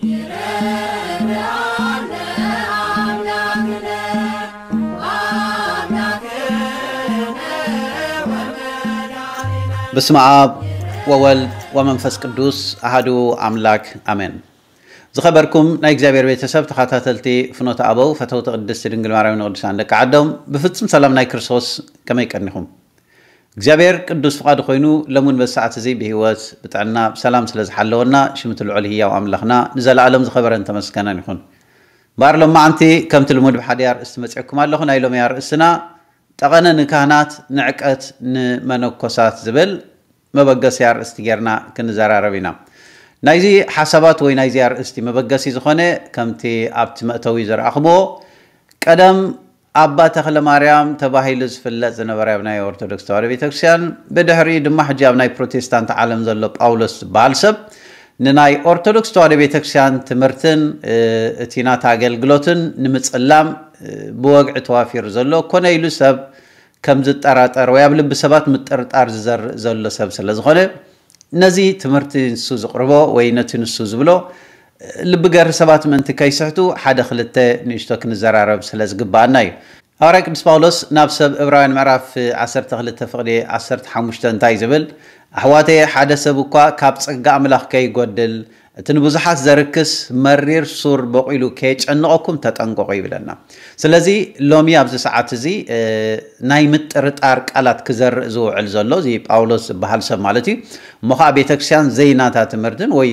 በስመ አብ ወወልድ ወመንፈስ ቅዱስ አሃዱ አምላክ አሜን። ዝኸበርኩም ናይ እግዚኣብሔር ቤተሰብ ተኸታተልቲ ፍኖተ ኣበው ፈተውቲ ቅድስቲ ድንግል ማርያም ንቅዱሳን ደቂ ዓዶም ብፍጹም ሰላም ናይ ክርስቶስ ከመይ ቀኒኹም? እግዚኣብሔር ቅዱስ ፍቓድ ኮይኑ ሎምን በሰዓት እዚ ብሂወት ብጥዕና ብሰላም ስለ ዝሓለወና ሽምት ልዑል ህያው ኣምላኽና ንዘለኣሎም ዝኸበረን ተመስገናን ይኹን እምበር ሎም መዓንቲ ከምቲ ልሙድ ብሓደ ኣርእስቲ መፅዕኩም ኣለኹ ናይ ሎሚ ኣርእስና ጠቐነ ንካህናት ንዕቀት ንመነኮሳት ዝብል መበገሲ ኣርእስቲ ጌርና ክንዘራረብ ኢና ናይዚ ሓሳባት ወይ ናይዚ ኣርእስቲ መበገሲ ዝኾነ ከምቲ ኣብቲ መእተዊ ዝረኣኽቦ ቀደም أبا تخل مريم تباهي لز فلت زنبر يبناي أورتودوكس تواري بيتوكسيان بدهري دم حجاب ناي بروتستانت عالم زلو باولس بالسب نناي أورتودوكس تواري بيتوكسيان تمرتن تينا تاقل قلوتن نمت اللام بوقع توافير زلو كونه يلو سب كم زد أراتر ويابل بسبات متأرت أرزر زلو سب سلزخونه نزي تمرتن سوز قربو وينتن سوز بلو ልቢገሪ ሰባት ምእንቲ ከይስሕቱ ሓደ ክልተ ንእሽቶ ክንዘራረብ ስለ ዝግባአና እዩ ሃዋርያ ቅዱስ ጳውሎስ ናብ ሰብ ዕብራውያን ምዕራፍ 12 ፍቕዲ 15 እንታይ ዝብል ኣሕዋተየ ሓደ ሰብ እኳ ካብ ፀጋ ኣምላኽ ከይጎድል تن بزحات زركس مرير سور بقولو كيج أن أكم تتأنقو قيبلنا سلزي لومي أبز ساعات زي نايمت رت أرك ألات كزر زو علزلو زي باولوس بحال سب مالتي مخا بيتكسيان زي ناتا تمردن وي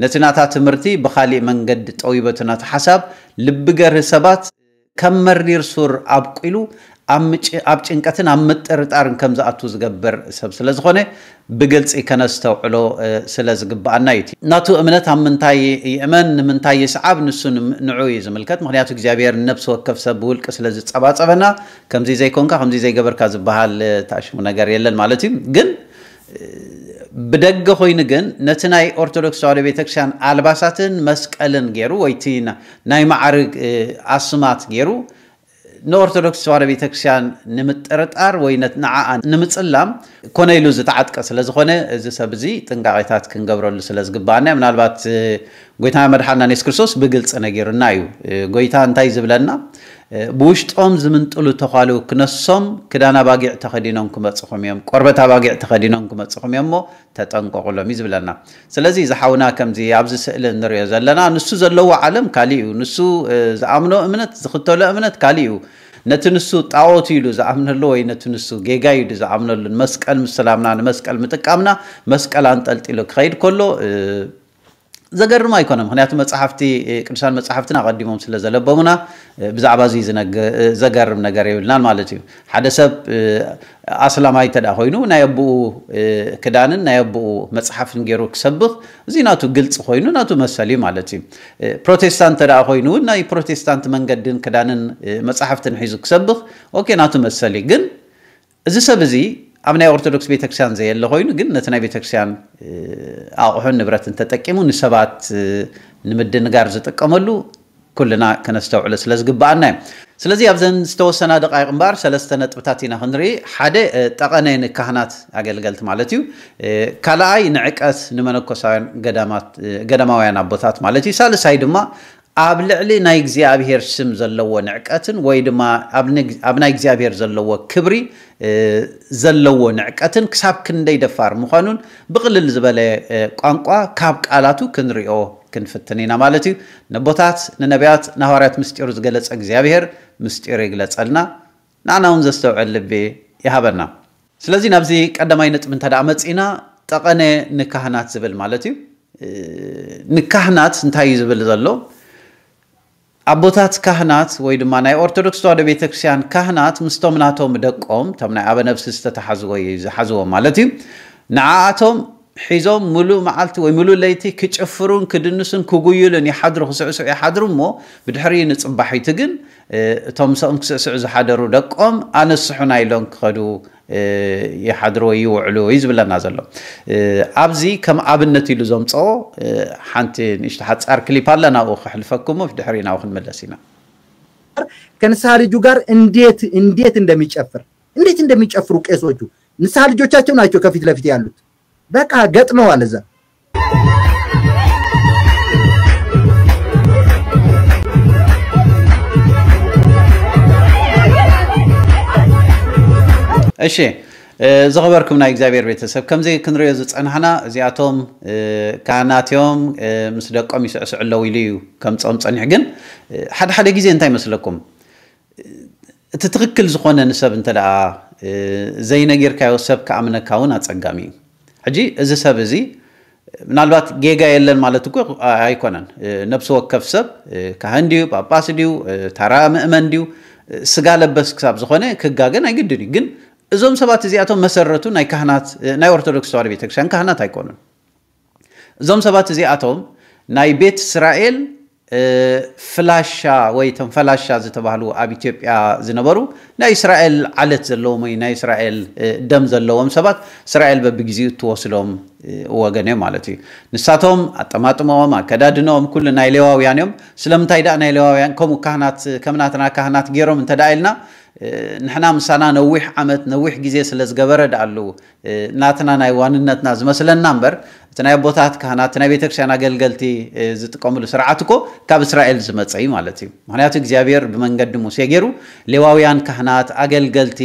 نتناتا تمرتي بخالي من قد طويبتنا حساب لبقر سبات كم مرير سور أبقلو ኣብ ጭንቀትን ኣብ ምጥርጣርን ከም ዝኣቱ ዝገብር ሰብ ስለዝኮነ ብግልፂ ከነስተውዕሎ ስለ ዝግባኣና እዩ ናቱ እምነት ኣብ ምንታይ ይእመን ንምንታይ ይስዓብ ንሱ ንዑ እዩ ዝምልከት ምክንያቱ እግዚኣብሔር ነብሲ ወከፍ ሰብ ብውልቂ ስለዝፀባፀበና ከምዚ ዘይኮንካ ከምዚ ዘይገበርካ ዝበሃል ተኣሽሙ ነገር የለን ማለት እዩ ግን ብደገ ኮይኑ ግን ነቲ ናይ ኦርቶዶክስ ተዋህዶ ቤተክርስትያን ኣልባሳትን መስቀልን ገይሩ ወይቲ ናይ ማዕርግ ኣስማት ገይሩ ንኦርቶዶክስ ተዋህዶ ቤተክርስትያን ንምጥርጣር ወይ ንዓኣ ንምፅላም ኮነ ኢሉ ዝተዓጥቀ ስለዝኾነ እዚ ሰብ እዚ ጥንቃቄታት ክንገብረሉ ስለዝግባአና ምናልባት ጎይታ መድሓና የሱስ ክርስቶስ ብግልፂ ነጊርና እዩ ጎይታ እንታይ ዝብለና بوشتهم زمن تقولوا تقالوا كنصهم كدانا باقي تخدينهم كم تصخم يوم قربة باقي تخدينهم كم تصخم يومه تتنقق لهم يزبلنا سلزي زحونا كم زي عبز سئل نريا زلنا نسو زلوا عالم كاليو نسو زعمنو امنت زختلو امنت كاليو نت نسو طاوت يلو زعمنلو وي نت نسو جيجا يلو زعمنلو مسقل مسلامنا مسقل متقامنا مسقل انطلطلو كيد كله ዘገርም ኣይኮነን ምክንያቱ መፅሓፍቲ ቅዱሳን መፅሓፍትን ኣቐዲሞም ስለ ዘለቦምና ብዛዕባ እዚ ዘገርም ነገር የብልናን ማለት እዩ ሓደ ሰብ ኣስላማይ ተዳ ኮይኑ ናይ ኣቦኡ ክዳንን ናይ ኣቦኡ መፅሓፍን ገይሩ ክሰብኽ እዚ ናቱ ግልፂ ኮይኑ ናቱ መሰል እዩ ማለት እዩ ፕሮቴስታንት ተዳ ኮይኑ ናይ ፕሮቴስታንት መንገድን ክዳንን መፅሓፍትን ሒዙ ክሰብኽ ኦኬ ናቱ መሰሊ ግን እዚ ሰብ እዚ ኣብ ናይ ኦርቶዶክስ ቤተክርስትያን ዘየለ ኮይኑ ግን ነቲ ናይ ቤተክርስትያን ኣቑሑን ንብረትን ተጠቂሙ ንሰባት ንምድንጋር ዝጥቀመሉ ኩልና ከነስተውዕሎ ስለ ዝግባአና እዩ ስለዚ ኣብዘን ዝተወሰና ደቃይቅ እምበር ሰለስተ ነጥብታት ኢና ክንርኢ ሓደ ጠቐነ ንካህናት ኣገልገልቲ ማለት እዩ ካልኣይ ንዕቀት ንመነኮሳውያን ገዳማውያን ኣቦታት ማለት እዩ ሳልሳይ ድማ ኣብ ልዕሊ ናይ እግዚኣብሄር ስም ዘለዎ ንዕቀትን ወይ ድማ ኣብ ናይ እግዚኣብሄር ዘለዎ ክብሪ ዘለዎ ንዕቀትን ክሳብ ክንደይ ደፋር ምኳኑን ብቕልል ዝበለ ቋንቋ ካብ ቃላቱ ክንሪኦ ክንፍትን ኢና ማለት እዩ ነቦታት ንነቢያት ንሃዋርያት ምስጢሩ ዝገለፀ እግዚኣብሄር ምስጢሩ ይግለፀልና ንኣና ውን ዘስተውዕል ልቢ ይሃበና ስለዚ ናብዚ ቀዳማይ ነጥብ እንተ ደኣ መፂና ጠቐነ ንካህናት ዝብል ማለት እዩ ንካህናት እንታይ እዩ ዝብል ዘሎ ኣቦታት ካህናት ወይ ድማ ናይ ኦርቶዶክስ ተዋህዶ ቤተክርስትያን ካህናት ምስቶም ናቶም ደቆም እቶም ናይ ኣበነብሲ ዝተተሓዝዎ ዝሓዝዎም ማለት እዩ ንዓኣቶም ሒዞም ሙሉእ መዓልቲ ወይ ሙሉእ ለይቲ ክጭፍሩን ክድንሱን ክጉይሉን ይሓድሩ ክስዕስዑ ይሓድሩ እሞ ብድሕሪ ንፅባሒቲ ግን እቶም ሰኦም ክስዕስዑ ዝሓደሩ ደቆም ኣነስሑና ኢሎም ክኸዱ ይሓድሮ ይውዕሉ እዩ ዝብለና ዘሎ ኣብዚ ከም ኣብነት ኢሉ ዘምፀኦ ሓንቲ ንእሽተ ሓፃር ክሊፕ ኣለና ኡ ክሕልፈኩም ድሕሪ ው ክንመለስ ኢና ከንስሓ ልጁ ጋር እንዴት እንዴት እንደሚጨፍር እንዴት እንደሚጨፍሩ ቄሶቹ ንስሓ ልጆቻቸው ናቸው ከፊት ለፊት ያሉት በቃ ገጥመዋል እዛ እሺ ዝኸበርኩም ናይ እግዚኣብሔር ቤተሰብ ከምዚ ክንሪዮ ዝፀናሕና እዚኣቶም ካህናት እዮም ምስ ደቆም ይስዕስዑ ኣለው ኢሉ እዩ ከምፆም ፀኒሕ ግን ሓደ ሓደ ግዜ እንታይ ይመስለኩም እቲ ትክክል ዝኾነ ንሰብ እንተ ደኣ ዘይነጊርካዮ ሰብ ክኣምነካ እውን ኣፀጋሚ እዩ ሕጂ እዚ ሰብ እዚ ምናልባት ጌጋ የለን ማለት እኮ ኣይኮነን ነብሲ ወከፍ ሰብ ካህን ድዩ ጳጳስ ድዩ ታራ ምእመን ድዩ ስጋ ለበስ ክሳብ ዝኾነ ክጋገን ኣይግድን እዩ ግን እዞም ሰባት እዚኣቶም መሰረቱ ናይ ካህናት ናይ ኦርቶዶክስ ተዋሃዶ ቤተክርስትያን ካህናት ኣይኮኑን እዞም ሰባት እዚኣቶም ናይ ቤት እስራኤል ፍላሻ ወይ ተንፈላሻ ዝተባህሉ ኣብ ኢትዮጵያ ዝነበሩ ናይ እስራኤል ዓለት ዘለዎም ወይ ናይ እስራኤል ደም ዘለዎም ሰባት እስራኤል በቢግዜኡ እትወስሎም ወገን እዮም ማለት እዩ ንሳቶም ኣጠማጥሞኦም ኣከዳድኖኦም ኩሉ ናይ ሌዋውያን እዮም ስለምንታይ ደኣ ናይ ሌዋውያን ከምኡ ካህናት ከምናትና ካህናት ገይሮም እንተዳ ኢልና ንሕና ምሳና ነዊሕ ዓመት ነዊሕ ግዜ ስለ ዝገበረ ዳኣለዉ ናትና ናይ ዋንነትና ዝመስለና እምበር እቲ ናይ ኣቦታት ካህናት ናይ ቤተክርስትያን ኣገልገልቲ ዝጥቀምሉ ስርዓት እኮ ካብ እስራኤል ዝመፀ እዩ ማለት እዩ ምክንያቱ እግዚኣብሔር ብመንገዲ ሙሴ ገይሩ ሌዋውያን ካህናት ሕፃናት ኣገልገልቲ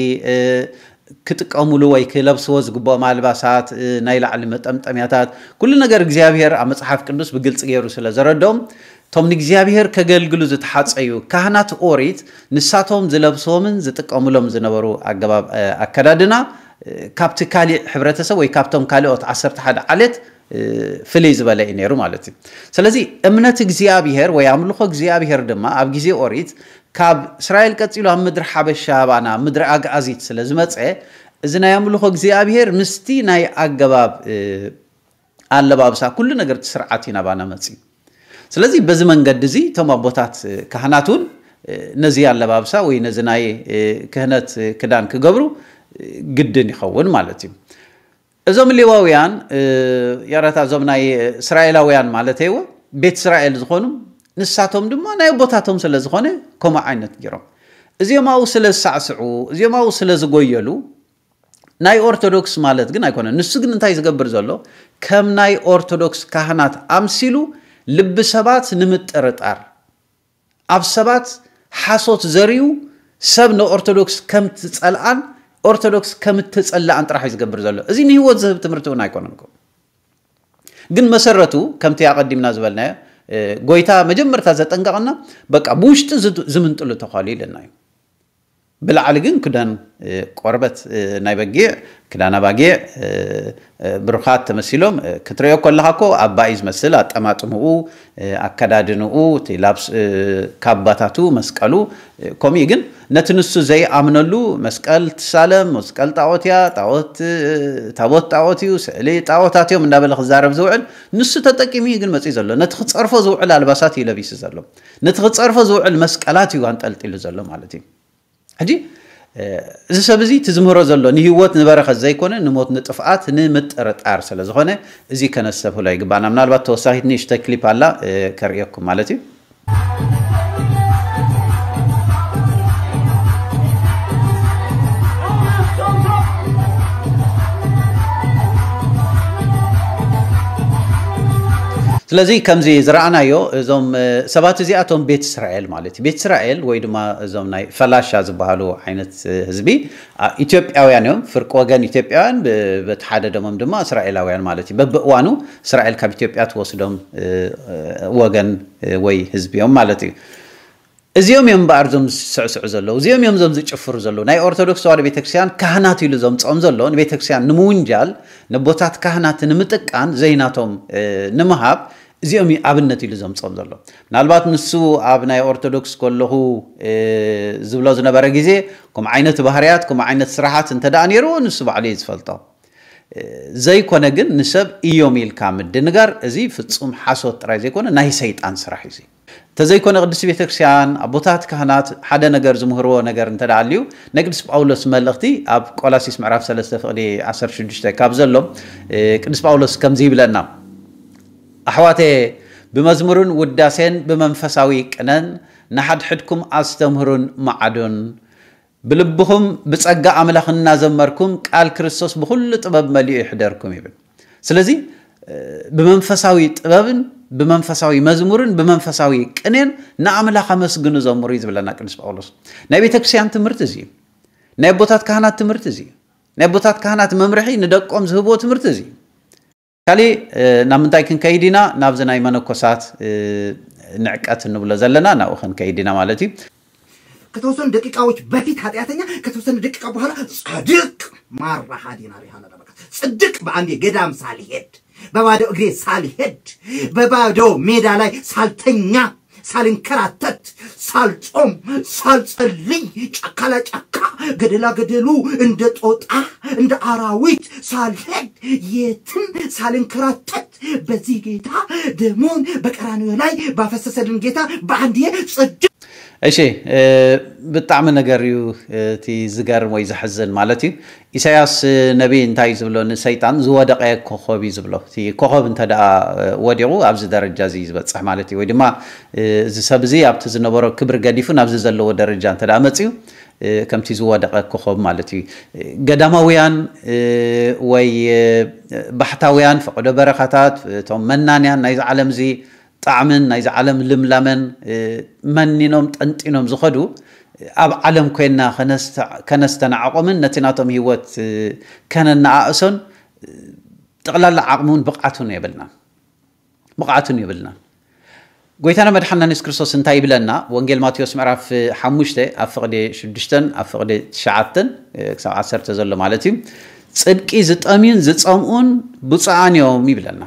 ክጥቀምሉ ወይ ክለብስዎ ዝግብኦም ኣልባሳት ናይ ላዕሊ መጠምጠምያታት ኩሉ ነገር እግዚኣብሄር ኣብ መፅሓፍ ቅዱስ ብግልፂ ገይሩ ስለ ዘረዶም እቶም ንእግዚኣብሄር ከገልግሉ ዝተሓፀዩ ካህናት ኦሪት ንሳቶም ዝለብስዎምን ዝጥቀምሎም ዝነበሩ ኣገባብ ኣከዳድና ካብቲ ካሊእ ሕብረተሰብ ወይ ካብቶም ካልኦት 11 ዓለት ፍልይ ዝበለ እዩ ነይሩ ማለት እዩ ስለዚ እምነት እግዚኣብሄር ወይ ኣምልኮ እግዚኣብሄር ድማ ኣብ ግዜ ኦሪት ካብ እስራኤል ቀፂሉ ኣብ ምድሪ ሓበሻ ባና ምድሪ ኣግኣዚት ስለ ዝመፀ እዚ ናይ ኣምልኮ እግዚኣብሄር ምስቲ ናይ ኣገባብ ኣለባብሳ ኩሉ ነገር ስርዓት እዩ ናባና መፅ ስለዚ በዚ መንገዲ እዚ እቶም ኣቦታት ካህናት እውን ነዚ ኣለባብሳ ወይ ነዚ ናይ ክህነት ክዳን ክገብሩ ግድን ይኸውን ማለት እዩ እዞም ሌዋውያን ያረታ እዞም ናይ እስራኤላውያን ማለት እይዎ ቤት እስራኤል ዝኾኑ ንሳቶም ድማ ናይ ቦታቶም ስለ ዝኾነ ከምኡ ዓይነት ገይሮም እዚኦም ኣብኡ ስለ ዝሳዕስዑ እዚኦም ኣብኡ ስለ ዝጎየሉ ናይ ኦርቶዶክስ ማለት ግን ኣይኮነ ንሱ ግን እንታይ ዝገብር ዘሎ ከም ናይ ኦርቶዶክስ ካህናት ኣምሲሉ ልቢ ሰባት ንምጥርጣር ኣብ ሰባት ሓሶት ዘርዩ ሰብ ንኦርቶዶክስ ከም ትፀልኣን ኦርቶዶክስ ከም ትፀላኣን ጥራሕ እዩ ዝገብር ዘሎ እዚ ንሂወት ዝህብ ትምህርቲ እውን ኣይኮነን ግን መሰረቱ ከምቲ ኣቐዲምና ዝበልናዮ ጎይታ መጀመርታ ዘጠንቀቕና በቃ ብውሽጢ ዝምንጥሉ ተኻእሉ ይለና እዩ ብላዕሊ ግን ክዳን ቆርበት ናይ በጊዕ ክዳና ባጊዕ ብሩኻት ተመሲሎም ክትሪኦ ከለካ ኮ ኣባኢ ዝመስል ኣጠማጥምኡ ኣከዳድንኡ ካባታቱ መስቀሉ ከምኡ ግን ነቲ ንሱ ዘይኣምነሉ መስቀል ትሳለም መስቀል ጣዖት እያ ታቦት ጣዖት እዩ ስእሊ ጣዖታት እዮም እንዳበለ ክዛረብ ዝውዕል ንሱ ተጠቂሙ ግን መፅኡ ዘሎ ነቲ ክፀርፎ ዝውዕል ኣልባሳት እዩ ለቢሱ ዘሎ ነቲ ክፀርፎ ዝውዕል መስቀላት እዩ ኣንጠልጢሉ ዘሎ ማለት እዩ ሕጂ እዚ ሰብ እዚ ትዝምህሮ ዘሎ ንሂወት ንበረኸት ዘይኮነ ንሞት ንጥፍኣት ንምጥርጣር ስለ ዝኾነ እዚ ከነሰብህሎ ይግባእና ምናልባት ተወሳኺት ንእሽተ ክሊፕ ኣላ ከርእየኩም ማለት እዩ ስለዚ ከምዚ ዝረኣናዮ እዞም ሰባት እዚኣቶም ቤት እስራኤል ማለት እዩ ቤት እስራኤል ወይ ድማ እዞም ናይ ፈላሻ ዝበሃሉ ዓይነት ህዝቢ ኢትዮጵያውያን እዮም ፍርቂ ወገን ኢትዮጵያውያን በቲ ሓደ ደሞም ድማ እስራኤላውያን ማለት እዩ በብእዋኑ እስራኤል ካብ ኢትዮጵያ ትወስዶም ወገን ወይ ህዝቢ እዮም ማለት እዩ እዚኦም እዮም እምበኣር ዞም ዝስዕስዑ ዘለዉ እዚኦም እዮም ዞም ዝጭፍሩ ዘለዉ ናይ ኦርቶዶክስ ተዋህዶ ቤተክርስትያን ካህናት ኢሉ ዘምፅኦም ዘሎ ንቤተክርስትያን ንምውንጃል ንቦታት ካህናት ንምጥቃን ዘይናቶም ንምሃብ እዚኦም ኣብነት ኢሉ ዘምፅኦም ዘሎ ምናልባት ንሱ ኣብ ናይ ኦርቶዶክስ ከለኹ ዝብሎ ዝነበረ ግዜ ከምኡ ዓይነት ባህርያት ከምኡ ዓይነት ስራሓት እንተደኣ ነይሩ ንሱ ባዕሉ እዩ ዝፈልጦ ዘይኮነ ግን ንሰብ እዮም ኢልካ ምድንጋር እዚ ፍፁም ሓሶት ጥራይ ዘይኮነ ናይ ሰይጣን ስራሕ እዩ ተዘይኮነ ቅድስ ቤተ ክርስቲያን ኣቦታት ካህናት ሓደ ነገር ዝምህርዎ ነገር እንተደልዩ ናይ ቅዱስ ጳውሎስ መልእኽቲ ኣብ ቆላሲስ ምዕራፍ 3 ፍቕዲ 16 ካብ ዘሎ ቅዱስ ጳውሎስ ከምዚ ይብለና ኣሕዋቴ ብመዝሙርን ውዳሴን ብመንፈሳዊ ቅነን ንሓድሕድኩም ኣስተምህሩን መዓዱን ብልብኹም ብፀጋ ኣምላኽ እናዘመርኩም ቃል ክርስቶስ ብኩሉ ጥበብ መሊኡ ይሕደርኩም ይብል ስለዚ ብመንፈሳዊ ጥበብን ብመንፈሳዊ መዝሙርን ብመንፈሳዊ ቅኔን ንኣምላኽ ኣመስግኑ ዘምሩ እዩ ዝብለና ቅዱስ ጳውሎስ ናይ ቤተ ክርስትያን ትምህርቲ እዚ ናይ ኣቦታት ካህናት ትምህርቲ እዚ ናይ ኣቦታት ካህናት መምርሒ ንደቆም ዝህብዎ ትምህርቲ እዚ ካሊእ ናብ ምንታይ ክንከይድ ኢና ናብዚ ናይ መነኮሳት ንዕቀት እንብሎ ዘለና ናብኡ ክንከይድ ኢና ማለት እዩ ከተወሰኑ ደቂቃዎች በፊት ኃጢአተኛ ከተወሰኑ ደቂቃ በኋላ ጻድቅ ማራ ሓዲና ፅድቅ ጽድቅ በአንዴ ገዳም ሳልሄድ በባዶ እግሬ ሳልሄድ በባዶ ሜዳ ላይ ሳልተኛ ሳልንከራተት ሳልጾም ሳልጸልይ ጫካ ለጫካ ገደላ ገደሉ እንደ ጦጣ እንደ አራዊት ሳልሄድ የትም ሳልንከራተት በዚህ ጌታ ደሞን በቀራንዮ ላይ ባፈሰሰልን ጌታ በአንድዬ ጽድቅ እሺ ብጣዕሚ ነገር እዩ እቲ ዝገርም ወይ ዝሕዝን ማለት እዩ ኢሳያስ ነቢ እንታይ ዝብሎ ንሰይጣን ዝወደቀ ኮኸብ እዩ ዝብሎ እቲ ኮኸብ እንተ ደኣ ወዲቑ ኣብዚ ደረጃ እዚ ዝበፅሕ ማለት እዩ ወይ ድማ እዚ ሰብ እዚ ኣብቲ ዝነበሮ ክብሪ ገዲፉ ናብዚ ዘለዎ ደረጃ እንተ ደኣ መፅኡ ከምቲ ዝወደቀ ኮኸብ ማለት እዩ ገዳማውያን ወይ ባሕታውያን ፍቅዶ በረኻታት እቶም መናንያን ናይዚ ዓለም እዚ ጣዕምን ናይዚ ዓለም ልምላመን መኒኖም ጠንጢኖም ዝኸዱ ኣብ ዓለም ኮይና ከነስተናዓቆምን ነቲ ናቶም ሂወት ከነነኣእሶን ጠቕላላ ዓቕሚ እውን ብቕዓቱን የብልና ብቕዓቱን የብልና ጎይታና መድሓና ንስ ክርስቶስ እንታይ ይብለና ወንጌል ማቴዎስ ምዕራፍ 5 ኣብ ፍቕዲ 6 ኣብ ፍቕዲ 9 ክሳብ 10 ዘሎ ማለት እዩ ፅድቂ ዝጠምዩን ዝፀምኡን ብፅዓን እዮም ይብለና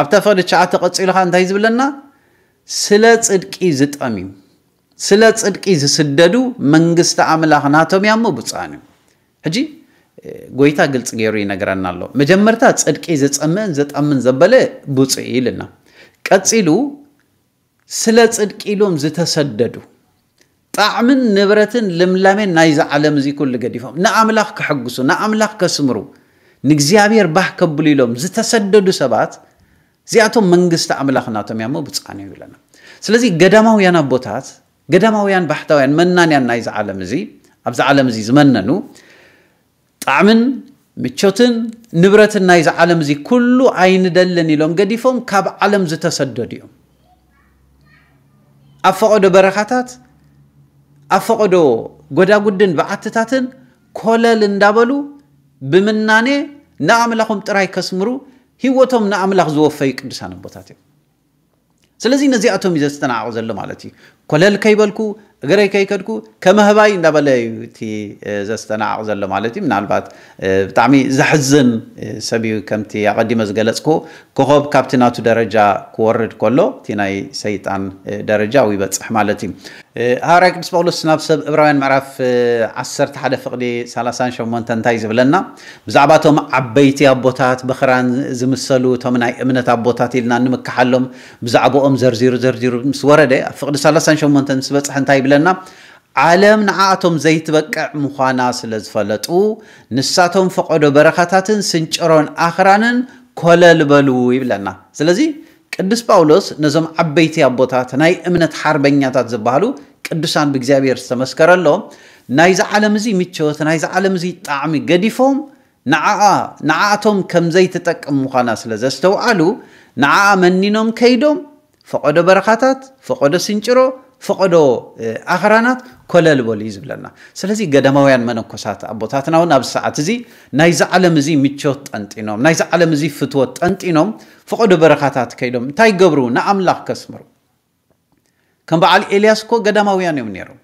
ኣብ ተፈሪ ሸዓተ ቀፂሉካ እንታይ ዝብለና ስለ ፅድቂ ዝጠም እዩ ስለ ፅድቂ ዝስደዱ መንግስቲ ኣምላኽ ናቶም እያ ሞ ብፃን እዩ ሕጂ ጎይታ ግልፂ ገይሩ ይነገረና ኣሎ መጀመርታ ፅድቂ ዝፀምእን ዝጠምን ዘበለ ብፅ ኢልና ቀፂሉ ስለ ፅድቂ ኢሎም ዝተሰደዱ ጣዕምን ንብረትን ልምላሜን ናይዚ ዓለም እዚ ኩሉ ገዲፎም ንኣምላኽ ክሕግሱ ንኣምላኽ ከስምሩ ንእግዚኣብሔር ባህ ከብሉ ኢሎም ዝተሰደዱ ሰባት እዚኣቶም መንግስቲ ኣምላኽ እናቶም እያ ሞ ብፃንዩ ይብለና ስለዚ ገዳማውያን ኣቦታት ገዳማውያን ባሕታውያን መናንያን ናይዚ ዓለም እዚ ኣብዚ ዓለም እዚ ዝመነኑ ጣዕምን ምቾትን ንብረትን ናይዚ ዓለም እዚ ኩሉ ኣይንደልን ኢሎም ገዲፎም ካብ ዓለም ዝተሰደዱ እዮም ኣብ ፈቐዶ በረኻታት ኣብ ፈቐዶ ጎዳጉድን ብዓትታትን ኮለል እንዳበሉ ብምናኔ ንኣምላኹም ጥራይ ከስምሩ هيوتهم نأملاخ زوفي قدسان بوتاتي سلازي نزيعتهم إذا استنعوا زلو مالتي كلل كيبلكو غري كيكدكو كما هباي نبليتي إذا استنعوا زلو مالتي من البات بتعمي زحزن سبيو كمتي قديم زغلصكو كوهب كابتناتو درجة كورد كله تيناي سيطان درجة ويبصح مالتي هاري كبس بولس ناب سب إبراهيم معرف عصر تحدث فقدي سالسان شو مونتان تايز بلنا بزعباتهم عبيتي أبوتات بخران زمسلو تومنا إمنة أبوتات إلنا نمكحلهم بزعبو أم زرزيرو زرزيرو مسورة دي فقدي سالسان شو مونتان سبت سحن تايب لنا عالم نعاتهم زي تبكع مخاناس لزفلتو نساتهم فقدو برخاتات سنشرون آخرانن كل البلوي بلنا سلزي كدس باولوس نزم عبيتي أبوتات ناي امنة حربنياتات زبالو قدسان بإجابير استمسكر الله نايز عالم زي متشوت نايز عالم زي طعمي قديفهم نعاء نعاتهم كم زي تتقم مخاناس لزستو علو نعاء منينهم كيدهم فقدو بركاتات فقدو سنجرو فقدو آخرانات ኮለል በሉ እዩ ዝብለና ስለዚ ገዳማውያን መነኮሳት ኣቦታትና እውን ኣብ ሰዓት እዚ ናይዚ ዓለም እዚ ምቾት ጠንጢኖም ናይዚ ዓለም እዚ ፍትወት ጠንጢኖም ፍቐዱ በረኻታት ከይዶም እንታይ ገብሩ ንኣምላኽ ከስምሩ ከም በዓል ኤልያስ ኮ ገዳማውያን እዮም ነይሮም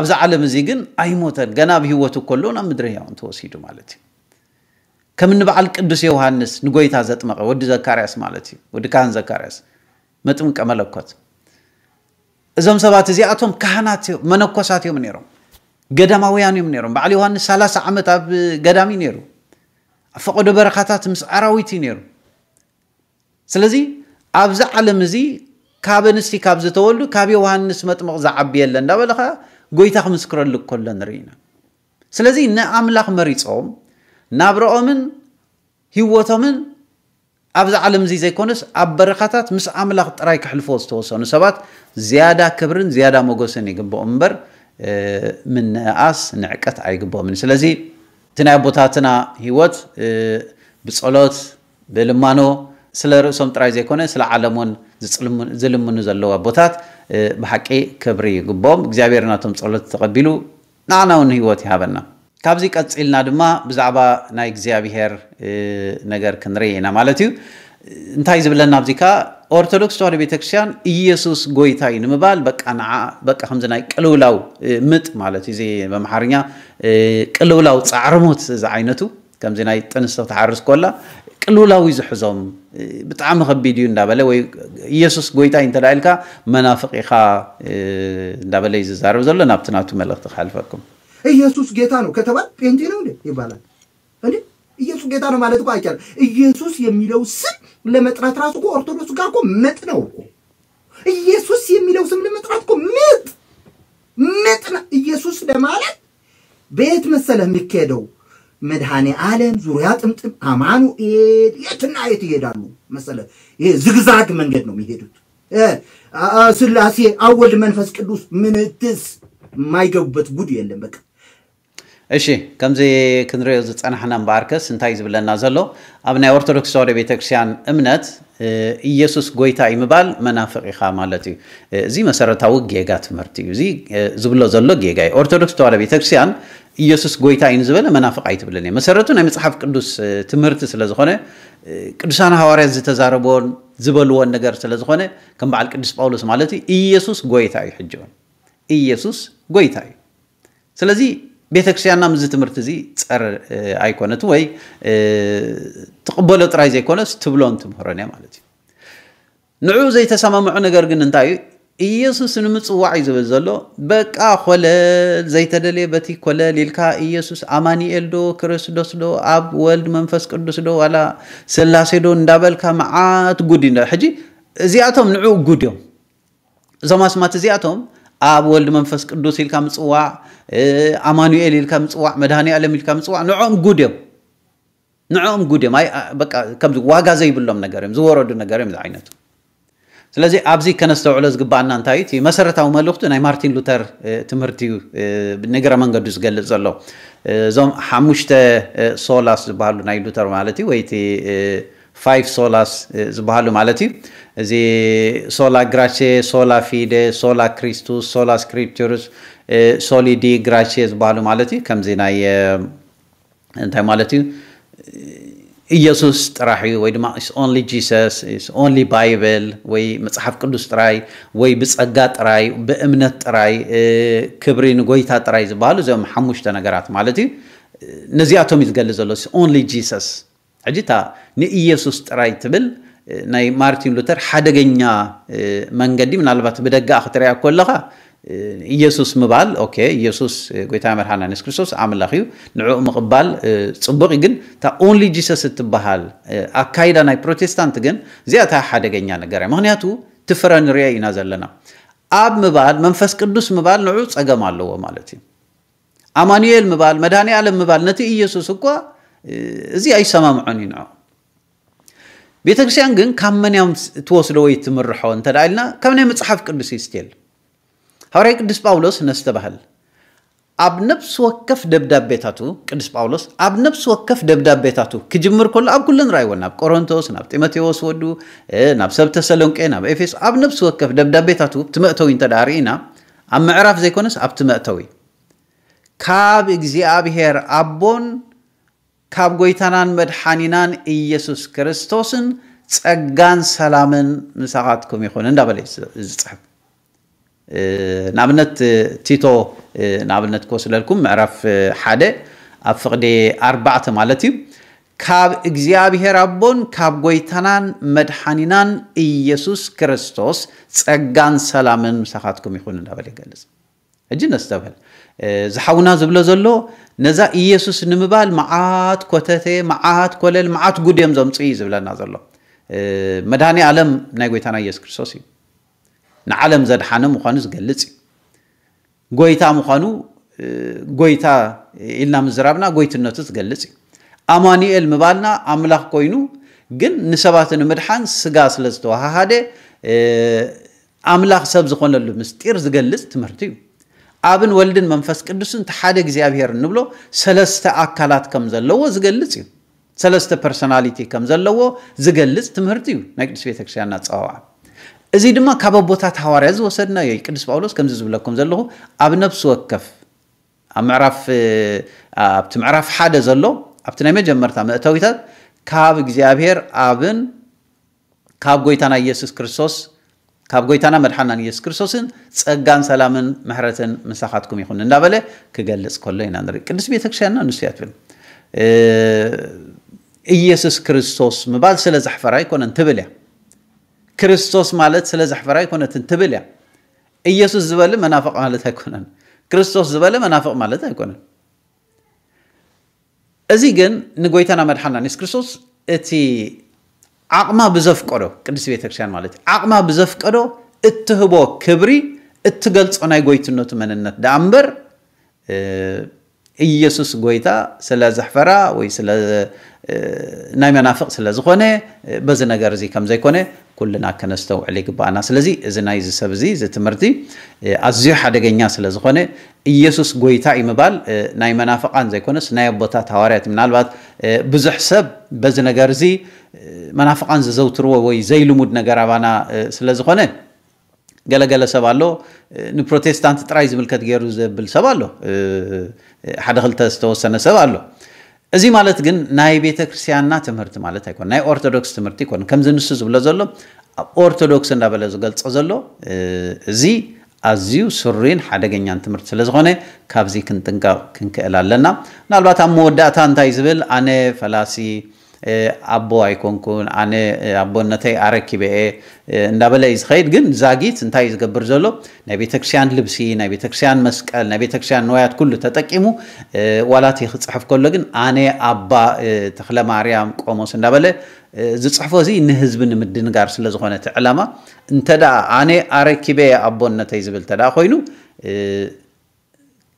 ኣብዚ ዓለም እዚ ግን ኣይሞተን ገና ኣብ ሂወቱ ከሎ ናብ ምድሪ ያውን ተወሲዱ ማለት እዩ ከም ንበዓል ቅዱስ ዮሃንስ ንጎይታ ዘጥመቐ ወዲ ዘካርያስ ማለት እዩ ወዲ ካህን ዘካርያስ መጥምቀ መለኮት እዞም ሰባት እዚኣቶም ካህናት እዮም መነኮሳት እዮም ነይሮም ገዳማውያን እዮም ነሮም በዓል ዮሃንስ 3ላ0 ዓመት ኣብ ገዳሚ ነይሩ ኣብ ፈቐዶ በረኻታት ምስ ኣራዊት እዩ ነይሩ ስለዚ ኣብዚ ዓለም እዚ ካብ ኣንስቲ ካብ ዝተወሉ ካብ ዮሃንስ መጥምቕ ዝዓቢ የለ እንዳበለኻ ጎይታ ክምስክረሉ ከሎ ንርኢ ኢና ስለዚ ንኣምላኽ መሪፆም ናብ ረኦምን ሂወቶምን ኣብዚ ዓለም እዚ ዘይኮነስ ኣብ በረኻታት ምስ ኣምላኽ ጥራይ ክሕልፎ ዝተወሰኑ ሰባት ዝያዳ ክብርን ዝያዳ መጎስን ይግብኦም እምበር ምንኣስ ንዕቀት ኣይግብኦምን ስለዚ እቲ ናይ ኣቦታትና ሂወት ብፀሎት ብልማኖ ስለ ርእሶም ጥራይ ዘይኮነ ስለ ዓለም እውን ዝልምኑ ዘለዎ ኣቦታት ብሓቂ ክብሪ ይግብኦም እግዚኣብሔር ናቶም ፀሎት ተቐቢሉ ንዓና እውን ሂወት ይሃበና ካብዚ ቀፂልና ድማ ብዛዕባ ናይ እግዚኣብሄር ነገር ክንርኢ ኢና ማለት እዩ እንታይ ዝብለና ኣብዚ ከዓ ኦርቶዶክስ ተዋህዶ ቤተክርስትያን ኢየሱስ ጎይታ እዩ ንምባል በቃ ንዓ በቃ ከምዚ ናይ ቅልውላው ምጥ ማለት እዩ እዚ ብኣምሓርኛ ቅልውላው ፃዕርሞት እዚ ዓይነቱ ከምዚ ናይ ጥንስቶ ተሓርስ ኮላ ቅልውላዊ ዝሕዞም ብጣዕሚ ከቢድ እዩ እንዳበለ ወይ ኢየሱስ ጎይታ እዩ እንተዳ ኢልካ መናፍቕ ኢኻ እንዳበለ እዩ ዝዛርብ ዘሎ ናብቲ ናቱ መልእክቲ ክሓልፈኩም ኢየሱስ ጌታ ነው ከተባል ጴንጤ ነው እንዴ ይባላል እንዴ? ኢየሱስ ጌታ ነው ማለት እኮ አይቻልም። ኢየሱስ የሚለው ስም ለመጥራት ራሱ እኮ ኦርቶዶክስ ጋር እኮ ምጥ ነው እኮ። ኢየሱስ የሚለው ስም ለመጥራት እኮ ምጥ ምጥ ኢየሱስ ለማለት በየት መሰለህ የሚካሄደው? መድኃኔ ዓለም ዙሪያ ጥምጥም አማኑኤል የትና የት ይሄዳሉ መሰለ። ይሄ ዝግዛግ መንገድ ነው የሚሄዱት። ስላሴ አወልድ መንፈስ ቅዱስ ምንትስ የማይገቡበት ጉድ የለም በቃ እሺ ከምዚ ክንሪኦ ዝፀናሕና እምበኣርከስ እንታይ ዝብለና ዘሎ ኣብ ናይ ኦርቶዶክስ ተዋህዶ ቤተክርስትያን እምነት ኢየሱስ ጎይታ እዩ ምባል መናፍቕ ኢኻ ማለት እዩ እዚ መሰረታዊ ጌጋ ትምህርቲ እዩ እዚ ዝብሎ ዘሎ ጌጋ እዩ ኦርቶዶክስ ተዋህዶ ቤተክርስትያን ኢየሱስ ጎይታ እዩ ንዝበለ መናፍቕ ኣይትብልን እየ መሰረቱ ናይ መፅሓፍ ቅዱስ ትምህርቲ ስለ ዝኾነ ቅዱሳን ሃዋርያት ዝተዛረብዎን ዝበልዎን ነገር ስለ ዝኾነ ከም በዓል ቅዱስ ጳውሎስ ማለት እዩ ኢየሱስ ጎይታ እዩ ሕጂ ኢየሱስ ጎይታ እዩ ስለዚ ቤተክርስትያንና ምዝ ትምህርት እዚ ፀር ኣይኮነት ወይ ትቕበሎ ጥራይ ዘይኮነስ ትብሎን ትምህሮን እያ ማለት እዩ ንዑ ዘይተሰማምዑ ነገር ግን እንታይ እዩ ኢየሱስ ንምፅዋዕ እዩ ዝብል ዘሎ በቃ ኮለል ዘይተደለየ በቲ ኮለል ኢልካ ኢየሱስ ኣማኒኤል ዶ ክርስዶስ ዶ ኣብ ወልድ መንፈስ ቅዱስ ዶ ዋላ ስላሴ ዶ እንዳበልካ መዓት ጉድ ሕጂ እዚኣቶም ንዑ ጉድ እዮም እዞም ኣስማት እዚኣቶም ኣብ ወልድ መንፈስ ቅዱስ ኢልካ ምፅዋዕ ኣማኑኤል ኢልካ ምፅዋዕ መድሃኒ ኣለም ኢልካ ምፅዋዕ ንዕኦም ጉድ እዮም ንዕኦም ጉድ እዮም ከምዚ ዋጋ ዘይብሎም ነገር እዮም ዝወረዱ ነገር እዮም ዓይነት ስለዚ ኣብዚ ከነስተውዕሎ ዝግባአና እንታይ እዩ መሰረታዊ መልእክቱ ናይ ማርቲን ሉተር ትምህርቲ እዩ ንግረ መንገዱ ዝገልፅ ዘሎ እዞም ሓሙሽተ ሶላስ ዝበሃሉ ናይ ሉተር ማለት እዩ ወይቲ ፋይቭ ሶላስ ዝበሃሉ ማለት እዩ sola ሶላ ግራቼ ሶላ ፊደ ሶላ ክሪስቱስ ሶላ ስክሪፕቸርስ ሶሊዲ ግራቼ ዝበሃሉ ማለት እዩ ከምዚ ናይ እንታይ ማለት እዩ ኢየሱስ ጥራሕ እዩ ወይ ድማ ኦንሊ ጂሰስ ኦንሊ ባይብል ወይ መፅሓፍ ቅዱስ ጥራይ ወይ ብፀጋ ጥራይ ብእምነት ጥራይ ክብሪ ንጎይታ ጥራይ ዝበሃሉ እዚኦም ሓሙሽተ ነገራት ማለት እዩ ነዚኣቶም እዩ ዝገልፅ ዘሎ ኦንሊ ጂሰስ ሕጂ እታ ንኢየሱስ ጥራይ ትብል ናይ ማርቲን ሉተር ሓደገኛ መንገዲ ምናልባት ብደጋ ክትርያ ከለካ ኢየሱስ ምባል ኢየሱስ ጎይታ መርሓና ንስ ክርስቶስ ኣምላኽ እዩ ንዕኡ ምቕባል ፅቡቕ ግን እታ ኦንሊ ጂሰስ እትበሃል ኣካይዳ ናይ ፕሮቴስታንት ግን እዚኣታ ሓደገኛ ነገር እያ ምክንያቱ ትፍረ ንሪኦ ኢና ዘለና ኣብ ምባል መንፈስ ቅዱስ ምባል ንዑ ፀገም ኣለዎ ማለት እዩ ኣማኑኤል ምባል መድሃኒ ኣለም ምባል ነቲ ኢየሱስ እኳ እዚ ኣይሰማምዖን እዩ ንዑ ቤተ ክርስትያን ግን ካብ መንያም ትወስዶ ወይ ትምርሖ እንተ ኢልና ካብ ናይ መፅሓፍ ቅዱስ እዩ ስትል ሃብራይ ቅዱስ ጳውሎስ ነስተባሃል ኣብ ነብሲ ወከፍ ደብዳቤታቱ ቅዱስ ጳውሎስ ኣብ ነብሲ ወከፍ ደብዳቤታቱ ክጅምር ከሎ ኣብ ኩሉ ንራይዎ ናብ ቆሮንቶስ ናብ ጢሞቴዎስ ወዱ ናብ ሰብ ተሰሎንቄ ናብ ኤፌሶ ኣብ ነብሲ ወከፍ ደብዳቤታቱ እቲ መእተዊ እንተዳ ርኢና ኣብ ምዕራፍ ዘይኮነስ ኣብቲ መእተዊ ካብ እግዚኣብሄር ኣቦን ካብ ጎይታናን መድሓኒናን ኢየሱስ ክርስቶስን ፀጋን ሰላምን ምሳኻትኩም ይኹን እንዳበለ ዝፅሕፍ ንኣብነት ቲቶ ንኣብነት ክወስለልኩም ምዕራፍ ሓደ ኣብ ፍቕዲ ኣርባዕተ ማለት እዩ ካብ እግዚኣብሔር ኣቦን ካብ ጎይታናን መድሓኒናን ኢየሱስ ክርስቶስ ፀጋን ሰላምን ምሳኻትኩም ይኹን እንዳበለ ይገልፅ ሕጂ ነስተብሃል ዝሓውና ዝብሎ ዘሎ ነዛ ኢየሱስ ንምባል መዓት ኮተተ መዓት ኮለል መዓት ጉድዮም ዘምፅ እዩ ዝብለና ዘሎ መድኒ ዓለም ናይ ጎይታና ኢየሱስ ክርስቶስ እዩ ንዓለም ዘድሓነ ምኳኑ ዝገልፅ እዩ ጎይታ ምኳኑ ጎይታ ኢልና ምዝራብና ጎይትነቱ ዝገልፅ እዩ ኣማኒኤል ምባልና ኣምላኽ ኮይኑ ግን ንሰባት ንምድሓን ስጋ ስለ ዝተወሃሃደ ኣምላኽ ሰብ ዝኾነሉ ምስጢር ዝገልፅ ትምህርቲ እዩ ኣብን ወልድን መንፈስ ቅዱስን እቲ ሓደ እግዚኣብሄር እንብሎ ሰለስተ ኣካላት ከም ዘለዎ ዝገልፅ እዩ ሰለስተ ፐርሶናሊቲ ከም ዘለዎ ዝገልፅ ትምህርቲ እዩ ናይ ቅዱስ ቤተክርስትያን ናፀዋዋ እዚ ድማ ካብ ኣቦታት ሃዋርያ ዝወሰድና ዝወሰድናዮ ቅዱስ ጳውሎስ ከምዚ ዝብለኩም ዘለኹ ኣብ ነብሲ ወከፍ ኣብቲ ምዕራፍ ሓደ ዘሎ ኣብቲ ናይ መጀመርታ መእተዊታት ካብ እግዚኣብሄር ኣብን ካብ ጎይታና ኢየሱስ ክርስቶስ ካብ ጎይታና መድሓናን ኢየሱስ ክርስቶስን ፀጋን ሰላምን ምሕረትን ምሳኻትኩም ይኹን እንዳበለ ክገልፅ ከሎ ኢና ንርኢ ቅዱስ ቤተክርስትያንና ንሱ ትብል ኢየሱስ ክርስቶስ ምባል ስለ ዘሕፈራ ኣይኮነን ትብል እያ ክርስቶስ ማለት ስለ ዘሕፈራ ኣይኮነትን ትብል እያ ኢየሱስ ዝበለ መናፍቕ ማለት ኣይኮነን ክርስቶስ ዝበለ መናፍቕ ማለት ኣይኮነን እዚ ግን ንጎይታና መድሓና ንስ ክርስቶስ እቲ عقما بزفقرو قدس بيت كريستيان مالت عقما بزفقرو اتهبو كبري اتገልጾ ናይ ጎይትነቱ መንነት ዳምበር ኢየሱስ غويتا سلا زحفرا وي سلا ናይ መናፍቅ ስለ ዝኾነ በዚ ነገር እዚ ከም ዘይኮነ ኩልና ከነስተውዕል ይግባአና ስለዚ እዚ ናይ ዝሰብ እዚ እዚ ትምህርቲ ኣዝዩ ሓደገኛ ስለ ዝኾነ ኢየሱስ ጎይታ እዩ ምባል ናይ መናፍቃን ዘይኮነስ ናይ ኣቦታት ሃዋርያት ምናልባት ብዙሕ ሰብ በዚ ነገር እዚ መናፍቃን ዝዘውትርዎ ወይ ዘይልሙድ ነገር ኣባና ስለ ዝኾነ ገለገለ ሰብ ኣሎ ንፕሮቴስታንት ጥራይ ዝምልከት ገይሩ ዘብል ሰብ ኣሎ ሓደ ክልተ ዝተወሰነ ሰብ ኣሎ እዚ ማለት ግን ናይ ቤተ ክርስትያንና ትምህርቲ ማለት ኣይኮን ናይ ኦርቶዶክስ ትምህርቲ ይኮን ከምዚ ንሱ ዝብሎ ዘሎ ኣብ ኦርቶዶክስ እንዳበለ ዝገልፆ ዘሎ እዚ ኣዝዩ ስሩይን ሓደገኛን ትምህርቲ ስለ ዝኾነ ካብዚ ክንጥንቀቕ ክንክእል ኣለና ምናልባት ኣብ መወዳእታ እንታይ ዝብል ኣነ ፈላሲ ኣቦ ኣይኮንኩን ኣነ ኣቦነተይ ኣረኪበ እየ እንዳበለ እዩ ዝኸይድ ግን ዛጊት እንታይ እዩ ዝገብር ዘሎ ናይ ቤተክርስትያን ልብሲ ናይ ቤተክርስትያን መስቀል ናይ ቤተክርስትያን ንዋያት ኩሉ ተጠቂሙ ዋላት ክፅሕፍ ከሎ ግን ኣነ ኣባ ተክለ ማርያም ቆሞስ እንዳበለ ዝፅሕፎ እዚ ንህዝቢ ንምድንጋር ስለ ዝኾነ እቲ ዕላማ እንተ ኣነ ኣረኪበ ኣቦነተይ ዝብል ተ ኮይኑ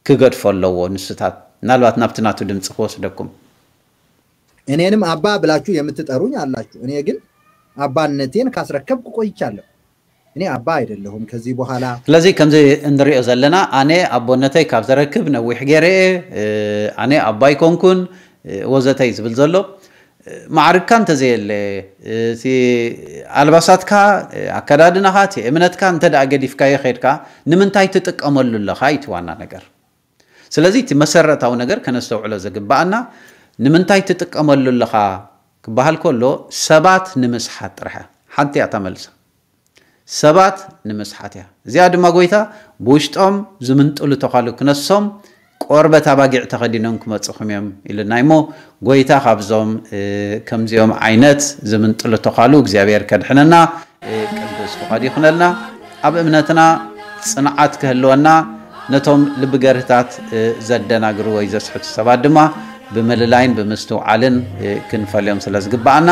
ክገድፎ ኣለዎ ንስታት ምናልባት ናብቲ ናቱ ድምፂ ክወስደኩም እኔንም አባ ብላችሁ የምትጠሩኝ አላችሁ። እኔ ግን አባነቴን ካስረከብኩ ቆይቻለሁ። እኔ አባ አይደለሁም ከዚህ በኋላ። ስለዚ ከምዚ እንሪኦ ዘለና ኣነ ኣቦነተይ ካብ ዘረክብ ነዊሕ ገይረአ ኣነ ኣባይ ኮንኩን ወዘተይ ዝብል ዘሎ ማዕርግካ እንተዘየለ እቲ ኣልባሳትካ ኣከዳድናካ እቲ እምነትካ እንተ እንተደኣ ገዲፍካዮ ከድካ ንምንታይ ትጥቀመሉ ኣለካ ይቲ ዋና ነገር ስለዚ እቲ መሰረታዊ ነገር ከነስተውዕሎ ዝግባአና ንምንታይ ትጥቀመሉ ኣለኻ ክበሃል ከሎ ሰባት ንምስሓት ጥርሐ ሓንቲ እያ ተመልሳ ሰባት ንምስሓት እያ እዚኣ ድማ ጎይታ ብውሽጦም ዝምንጥሉ ተኻሉ ክነሶም ቆርበት ኣባጊዕ ተኸዲኖም ክመፅኹም እዮም ኢልና እሞ ጎይታ ካብዞም ከምዚኦም ዓይነት ዝምንጥሉ ተኻሉ እግዚኣብሔር ከድሕነና ቅዱስ ፍቓድ ይኹነልና ኣብ እምነትና ፅንዓት ክህልወና ነቶም ልቢ ገርህታት ዘደናግሩ ወይ ዘስሕቱ ሰባት ድማ ብምልላይን ብምስትውዓልን ክንፈልዮም ስለ ዝግባአና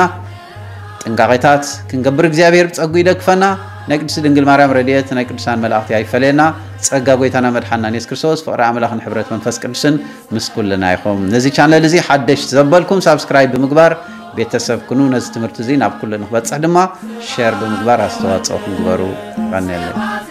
ጥንቃቄታት ክንገብር እግዚኣብሔር ብፀጉ ይደግፈና ናይ ቅድስቲ ድንግል ማርያም ረድኤት ናይ ቅዱሳን መላእክቲ ኣይፈለየና ፀጋ ጎይታና መድሓና ኢየሱስ ክርስቶስ ፍቅሪ ኣምላኽን ሕብረት መንፈስ ቅዱስን ምስ ኩልና ይኹም ነዚ ቻነል እዚ ሓደሽቲ ዘበልኩም ሳብስክራይብ ብምግባር ቤተሰብ ክኑ ነዚ ትምህርቲ እዚ ናብ ኩሉ ንክበፅሕ ድማ ሸር ብምግባር ኣስተዋፅኦ ክንግበሩ ይቀኒየለን